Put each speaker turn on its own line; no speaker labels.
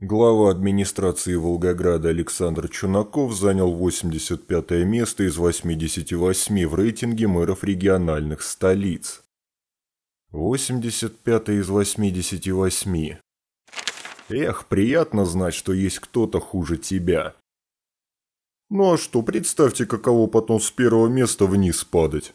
Глава администрации Волгограда Александр Чунаков занял 85 место из 88 в рейтинге мэров региональных столиц. 85 из 88. Эх, приятно знать, что есть кто-то хуже тебя. Ну а что, представьте, каково потом с первого места вниз падать.